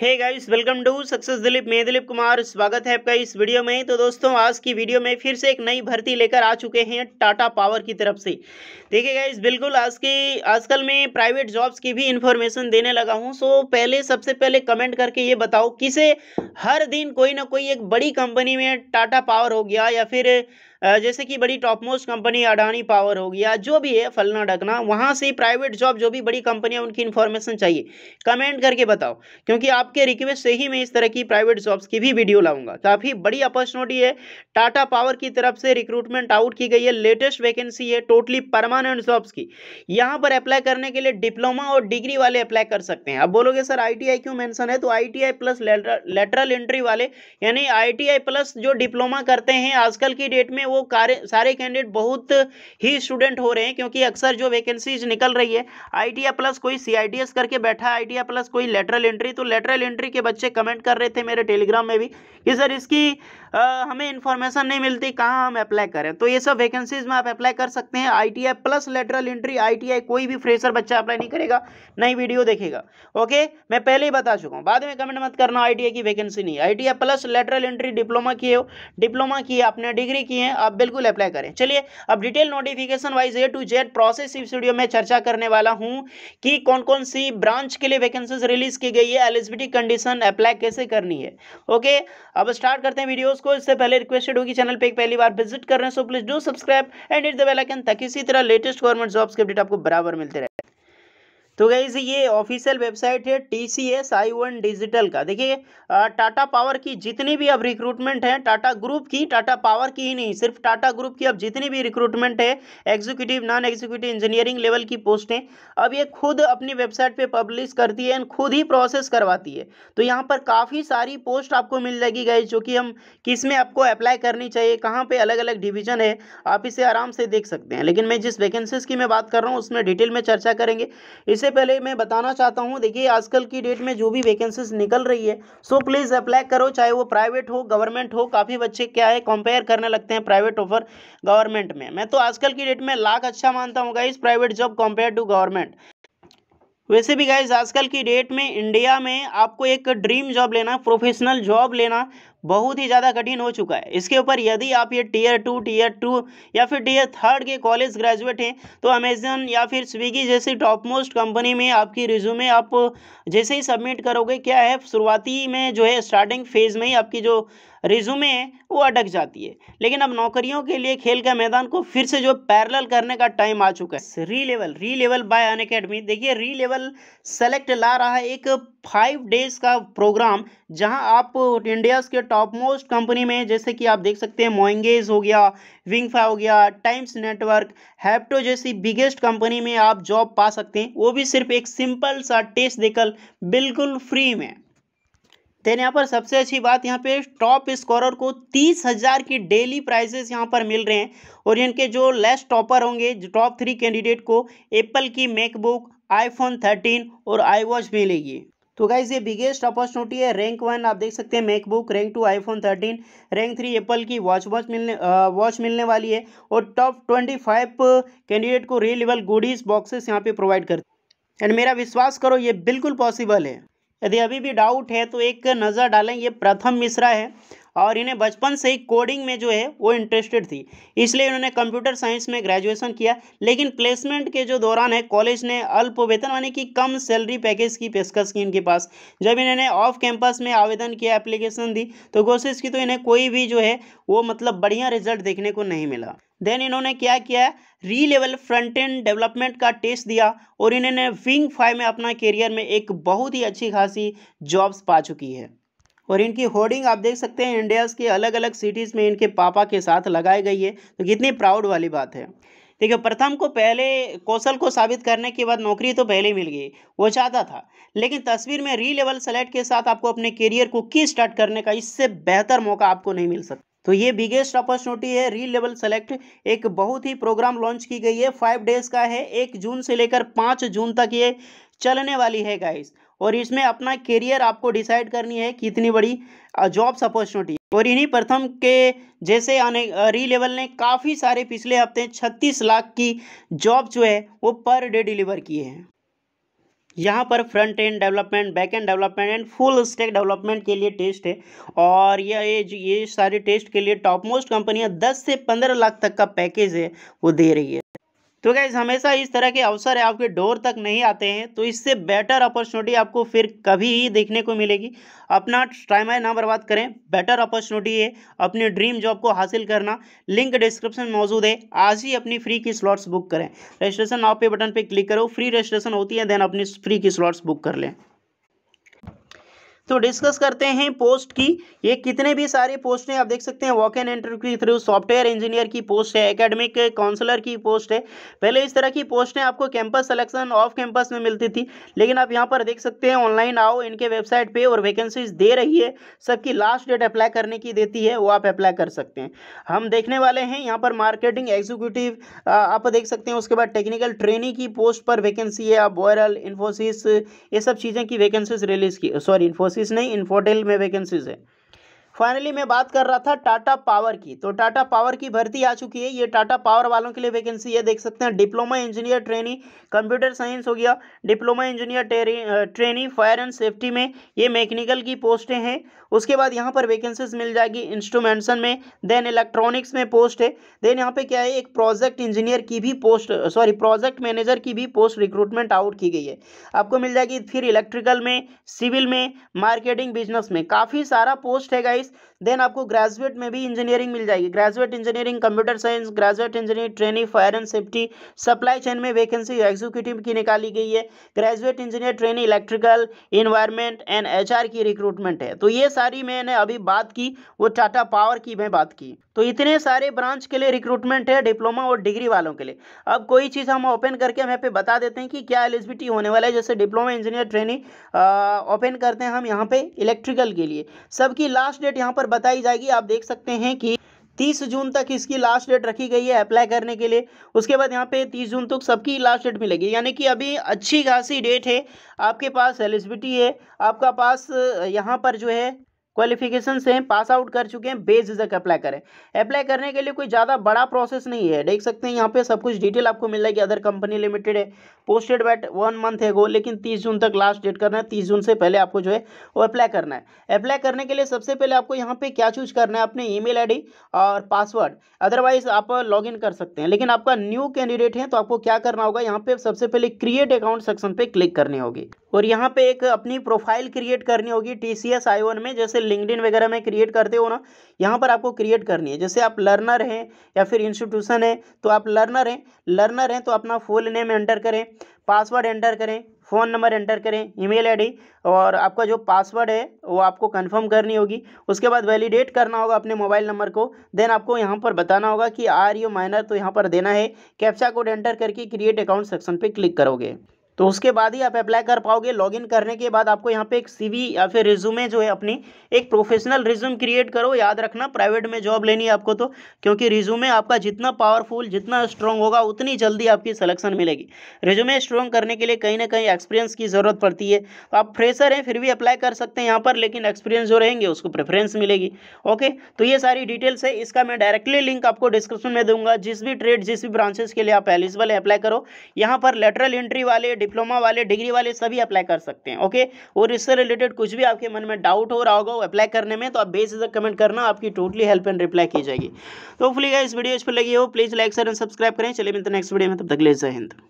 hey guys welcome to success Dilip मैं दिलीप कुमार स्वागत है आपका इस वीडियो में तो दोस्तों आज की वीडियो में फिर से एक नई भर्ती लेकर आ चुके हैं टाटा पावर की तरफ से देखिए गाइस बिल्कुल आज की आजकल मैं प्राइवेट जॉब्स की भी इन्फॉर्मेशन देने लगा हूं सो पहले सबसे पहले कमेंट करके ये बताओ किसे हर दिन कोई ना कोई एक बड़ी कंपनी में टाटा पावर हो गया या फिर जैसे कि बड़ी top most company Adani power हो गया जो भी है फलना ढकना वहाँ से प्राइवेट जॉब जो भी बड़ी कंपनियाँ उनकी इन्फॉर्मेशन चाहिए कमेंट करके बताओ क्योंकि आपके रिक्वेस्ट से ही मैं इस तरह की प्राइवेट जॉब्स की भी वीडियो लाऊंगा काफ़ी बड़ी अपॉर्चुनिटी है टाटा पावर की तरफ से रिक्रूटमेंट आउट की गई है लेटेस्ट वैकेंसी है टोटली परमानेंट जॉब्स की यहाँ पर अप्लाई करने के लिए डिप्लोमा और डिग्री वाले अप्लाई कर सकते हैं अब बोलोगे सर आई क्यों मेंशन है तो आई प्लस लेटरल एंट्री वाले यानी आई प्लस जो डिप्लोमा करते हैं आजकल की डेट में वो कार्य सारे कैंडिडेट बहुत ही स्टूडेंट हो रहे हैं क्योंकि अक्सर जो वैकेंसीज निकल रही है आईटीआई प्लस कोई सीआईटीएस करके बैठा आईटीआई प्लस कोई लेटरल एंट्री तो लेटरल एंट्री के बच्चे कमेंट कर रहे थे मेरे टेलीग्राम में भी कि सर इसकी आ, हमें इन्फॉर्मेशन नहीं मिलती कहाँ हम अप्लाई करें तो ये सब वैकेंसीज में आप अप्लाई कर सकते हैं आई प्लस लेटरल एंट्री आई कोई भी फ्रेशर बच्चा अप्लाई नहीं करेगा नई वीडियो देखेगा ओके मैं पहले ही बता चुका हूँ बाद में कमेंट मत करना आई की वैकेंसी नहीं आई प्लस लेटरल एंट्री डिप्लोमा की हो डिप्लोमा की आपने डिग्री की है आप बिल्कुल अप्लाई करें चलिए अब detail notification wise A to Z process इस वीडियो में चर्चा करने वाला हूँ कि कौन कौन सी ब्रांच के लिए वैकेंसीज रिलीज की गई है एलिजिबिलिटी कंडीशन अप्लाई कैसे करनी है ओके अब स्टार्ट करते हैं वीडियोज को इससे पहले रिक्वेस्टेड होगी चैनल पर एक पहली बार विजिट कर रहे हैं so please do subscribe and hit the bell icon ताकि इसी तरह लेटेस्ट गवर्नमेंट जॉब्स के अपडेट आपको बराबर मिलते रहे तो गई ये ऑफिशियल वेबसाइट है T C S iON digital का देखिए टाटा पावर की जितनी भी अब रिक्रूटमेंट है टाटा ग्रुप की टाटा पावर की ही नहीं सिर्फ टाटा ग्रुप की अब जितनी भी रिक्रूटमेंट है executive non executive engineering level की पोस्टें अब ये खुद अपनी वेबसाइट पे पब्लिश करती है एंड खुद ही प्रोसेस करवाती है तो यहाँ पर काफ़ी सारी पोस्ट आपको मिल जाएगी गई जो कि हम किस में आपको अप्लाई करनी चाहिए कहाँ पर अलग अलग डिवीजन है आप इसे आराम से देख सकते हैं लेकिन मैं जिस वैकेंसीज की मैं बात कर रहा हूँ उसमें डिटेल में चर्चा करेंगे इसे सबसे पहले मैं बताना चाहता हूँ देखिए आजकल की डेट में जो भी वैकेंसीज निकल रही है सो प्लीज़ अप्लाई करो चाहे वो प्राइवेट हो गवर्नमेंट हो काफ़ी बच्चे क्या है कंपेयर करने लगते हैं प्राइवेट ऑफर गवर्नमेंट में मैं तो आजकल की डेट में लाख अच्छा मानता हूँ guys private job compare to government वैसे भी गाइज आजकल की डेट में इंडिया में आपको एक ड्रीम जॉब लेना प्रोफेशनल जॉब लेना बहुत ही ज़्यादा कठिन हो चुका है इसके ऊपर यदि आप ये टीयर टू टीयर टू या फिर टीयर थर्ड के कॉलेज ग्रेजुएट हैं तो अमेजन या फिर स्विगी जैसी टॉप मोस्ट कंपनी में आपकी रिज्यूमे आप जैसे ही सबमिट करोगे क्या है शुरुआती में जो है स्टार्टिंग फेज में ही आपकी जो रिज्यूमे है वो अटक जाती है लेकिन अब नौकरियों के लिए खेल का मैदान को फिर से जो पैरल करने का टाइम आ चुका है री लेवल री लेवल बाय अन अकेडमी देखिए री लेवल सेलेक्ट ला रहा है एक फाइव डेज का प्रोग्राम जहां आप इंडिया के टॉप मोस्ट कंपनी में जैसे कि आप देख सकते हैं मोइंगेज हो गया विंगफा हो गया टाइम्स नेटवर्क हैप्टो जैसी बिगेस्ट कंपनी में आप जॉब पा सकते हैं वो भी सिर्फ एक सिंपल सा टेस्ट देकर बिल्कुल फ्री में देन यहाँ पर सबसे अच्छी बात यहाँ पे टॉप स्कोरर को तीस हज़ार की डेली प्राइजेस यहाँ पर मिल रहे हैं और इनके जो लेस्ट टॉपर होंगे टॉप थ्री कैंडिडेट को एप्पल की मैकबुक आईफोन थर्टीन और आई वॉच मिलेगी तो गाइज ये बिगेस्ट अपॉर्चुनिटी है रैंक वन आप देख सकते हैं MacBook rank two iPhone thirteen rank three Apple की वॉच वॉच मिलने वॉच मिलने वाली है और टॉप ट्वेंटी फाइव कैंडिडेट को लेवल गुडीज बॉक्सेस यहाँ पे प्रोवाइड करते एंड मेरा विश्वास करो ये बिल्कुल पॉसिबल है यदि अभी भी डाउट है तो एक नज़र डालें ये प्रथम मिश्रा है और इन्हें बचपन से ही कोडिंग में जो है वो इंटरेस्टेड थी इसलिए इन्होंने कंप्यूटर साइंस में ग्रेजुएशन किया लेकिन प्लेसमेंट के जो दौरान है कॉलेज ने अल्प वेतन यानी कि कम सैलरी पैकेज की पेशकश की इनके पास जब इन्होंने ऑफ कैंपस में आवेदन किया एप्लीकेशन दी तो कोशिश की तो इन्हें कोई भी जो है वो मतलब बढ़िया रिजल्ट देखने को नहीं मिला देन इन्होंने क्या किया री लेवल फ्रंट एंड डेवलपमेंट का टेस्ट दिया और इन्होंने विंग फाइव में अपना करियर में एक बहुत ही अच्छी खासी जॉब्स पा चुकी है और इनकी होर्डिंग आप देख सकते हैं इंडियाज़ के अलग अलग सिटीज़ में इनके पापा के साथ लगाई गई है तो कितनी प्राउड वाली बात है है प्रथम को पहले कौशल को साबित करने के बाद नौकरी तो पहले मिल गई वो चाहता था लेकिन तस्वीर में री लेवल सेलेक्ट के साथ आपको अपने करियर को की स्टार्ट करने का इससे बेहतर मौका आपको नहीं मिल सकता तो ये बिगेस्ट अपॉर्चुनिटी है री लेवल सेलेक्ट एक बहुत ही प्रोग्राम लॉन्च की गई है फाइव डेज का है एक जून से लेकर पाँच जून तक ये चलने वाली है गाइस और इसमें अपना करियर आपको डिसाइड करनी है कि इतनी बड़ी जॉब अपॉर्चुनिटी और इन्हीं प्रथम के जैसे री लेवल ने काफ़ी सारे पिछले हफ्ते 36 लाख की जॉब जो है वो पर डे डिलीवर किए हैं यहाँ पर front end development back end development and full stack development के लिए टेस्ट है और यह ये ये सारे टेस्ट के लिए टॉप मोस्ट कंपनियाँ 10 से 15 लाख तक का पैकेज है वो दे रही है तो गैस हमेशा इस तरह के अवसर आपके डोर तक नहीं आते हैं तो इससे बेटर अपॉर्चुनिटी आपको फिर कभी ही देखने को मिलेगी अपना टाइम ना बर्बाद करें बेटर अपॉर्चुनिटी है अपनी ड्रीम जॉब को हासिल करना लिंक डिस्क्रिप्शन मौजूद है आज ही अपनी फ्री की स्लॉट्स बुक करें रजिस्ट्रेशन आप पे बटन पर क्लिक करो फ्री रजिस्ट्रेशन होती है देन अपनी फ्री की स्लॉट्स बुक कर लें तो डिस्कस करते हैं पोस्ट की ये कितने भी सारे पोस्ट हैं आप देख सकते हैं वॉक एन इंटरव्यू के थ्रू सॉफ्टवेयर इंजीनियर की पोस्ट है एकेडमिक काउंसलर की पोस्ट है पहले इस तरह की पोस्टें आपको कैंपस सिलेक्शन ऑफ कैंपस में मिलती थी लेकिन आप यहाँ पर देख सकते हैं ऑनलाइन आओ इनके वेबसाइट पर और वैकेंसीज दे रही है सबकी लास्ट डेट अप्लाई करने की देती है वो आप अप्लाई कर सकते हैं हम देखने वाले हैं यहाँ पर मार्केटिंग एग्जीक्यूटिव आप देख सकते हैं उसके बाद टेक्निकल ट्रेनिंग की पोस्ट पर वैकेंसी है आप बॉयरल इन्फोसिस ये सब चीज़ें की वैकेंसीज रिलीज की सॉरी इन्फोसिस वैकेंसीज नहीं इन्फोटेल में वैकेंसीज है फाइनली मैं बात कर रहा था टाटा पावर की तो टाटा पावर की भर्ती आ चुकी है ये टाटा पावर वालों के लिए वैकेंसी है देख सकते हैं diploma engineer trainee computer science हो गया diploma engineer trainee fire and safety में ये मैकेनिकल की पोस्टें हैं उसके बाद यहाँ पर वैकेंसीज मिल जाएगी इंस्ट्रूमेंटसन में देन इलेक्ट्रॉनिक्स में पोस्ट है देन यहाँ पर क्या है एक प्रोजेक्ट इंजीनियर की भी पोस्ट सॉरी प्रोजेक्ट मैनेजर की भी पोस्ट रिक्रूटमेंट आउट की गई है आपको मिल जाएगी फिर इलेक्ट्रिकल में सिविल में मार्केटिंग बिजनेस में काफ़ी सारा पोस्ट है गाइस साइंस देन आपको ग्रेजुएट में भी इंजीनियरिंग मिल जाएगी graduate engineering computer science graduate engineering training fire and safety supply chain में वैकेंसी एग्जीक्यूटिव की निकाली गई है graduate engineer training electrical environment and H की रिक्रूटमेंट है तो ये सारी मैंने अभी बात की वो टाटा पावर की मैं बात की तो इतने सारे ब्रांच के लिए रिक्रूटमेंट है डिप्लोमा और डिग्री वालों के लिए अब कोई चीज़ हम ओपन करके हम यहाँ पे बता देते हैं कि क्या एलिजिबिलिटी होने वाला है जैसे डिप्लोमा इंजीनियर ट्रेनिंग ओपन करते हैं हम यहाँ पे इलेक्ट्रिकल के लिए सबकी लास्ट डेट यहाँ पर बताई जाएगी आप देख सकते हैं कि तीस जून तक इसकी लास्ट डेट रखी गई है अप्लाई करने के लिए उसके बाद यहाँ पे तीस जून तक सबकी लास्ट डेट मिलेगी यानी कि अभी अच्छी खासी डेट है आपके पास एलिजिबिलिटी है आपका पास यहाँ पर जो है क्वालिफिकेशन से पास आउट कर चुके हैं बेझिझक अप्लाई करें अप्लाई करने के लिए कोई ज़्यादा बड़ा प्रोसेस नहीं है देख सकते हैं यहाँ पे सब कुछ डिटेल आपको मिल जाएगी अदर कंपनी लिमिटेड है पोस्टेड बैट वन मंथ है गो लेकिन तीस जून तक लास्ट डेट करना है तीस जून से पहले आपको जो है वो अप्लाई करना है अप्लाई करने के लिए सबसे पहले आपको यहाँ पे क्या चूज करना है अपने ई मेल और पासवर्ड अदरवाइज आप लॉग इन कर सकते हैं लेकिन आपका न्यू कैंडिडेट है तो आपको क्या करना होगा यहाँ पे सबसे पहले क्रिएट अकाउंट सेक्शन पर क्लिक करनी होगी और यहाँ पे एक अपनी प्रोफाइल क्रिएट करनी होगी T C S iON में जैसे लिंकडिन वगैरह में क्रिएट करते हो ना यहाँ पर आपको क्रिएट करनी है जैसे आप लर्नर हैं या फिर इंस्टीट्यूशन है तो आप लर्नर हैं लर्नर हैं तो अपना फुल नेम एंटर करें पासवर्ड एंटर करें फ़ोन नंबर एंटर करें ईमेल आईडी और आपका जो पासवर्ड है वो आपको कंफर्म करनी होगी उसके बाद वैलिडेट करना होगा अपने मोबाइल नंबर को देन आपको यहाँ पर बताना होगा कि आर यू माइनर तो यहाँ पर देना है कैप्चा कोड एंटर करके क्रिएट अकाउंट सेक्शन पे क्लिक करोगे तो उसके बाद ही आप अप्लाई कर पाओगे लॉगिन करने के बाद आपको यहाँ पे एक सीवी या फिर रिज्यूमे जो है अपनी एक प्रोफेशनल रिज्यूम क्रिएट करो याद रखना प्राइवेट में जॉब लेनी है आपको तो क्योंकि रिज्यूमे आपका जितना पावरफुल जितना स्ट्रॉन्ग होगा उतनी जल्दी आपकी सलेक्शन मिलेगी रिज्यूमे स्ट्रॉन्ग करने के लिए कहीं ना कहीं एक्सपीरियंस की ज़रूरत पड़ती है तो आप फ्रेशर हैं फिर भी अप्लाई कर सकते हैं यहाँ पर लेकिन एक्सपीरियंस जो रहेंगे उसको प्रेफरेंस मिलेगी ओके तो ये सारी डिटेल्स है इसका मैं डायरेक्टली लिंक आपको डिस्क्रिप्शन में दूंगा जिस भी ट्रेड जिस भी ब्रांचेस के लिए आप एलिजिबल है अप्लाई करो यहाँ पर लेटरल एंट्री वाले डिप्लोमा वाले डिग्री वाले सभी अप्लाई कर सकते हैं ओके और इससे रिलेटेड कुछ भी आपके मन में डाउट हो रहा होगा अप्लाई करने में तो आप बेसिक कमेंट करना आपकी टोटली हेल्प एंड रिप्लाई की जाएगी तो फुलिएगा इस वीडियो इस पर लगी हो please like sir and subscribe करें चलिए मिलते नेक्स्ट वीडियो में तब तक ले जय हिंद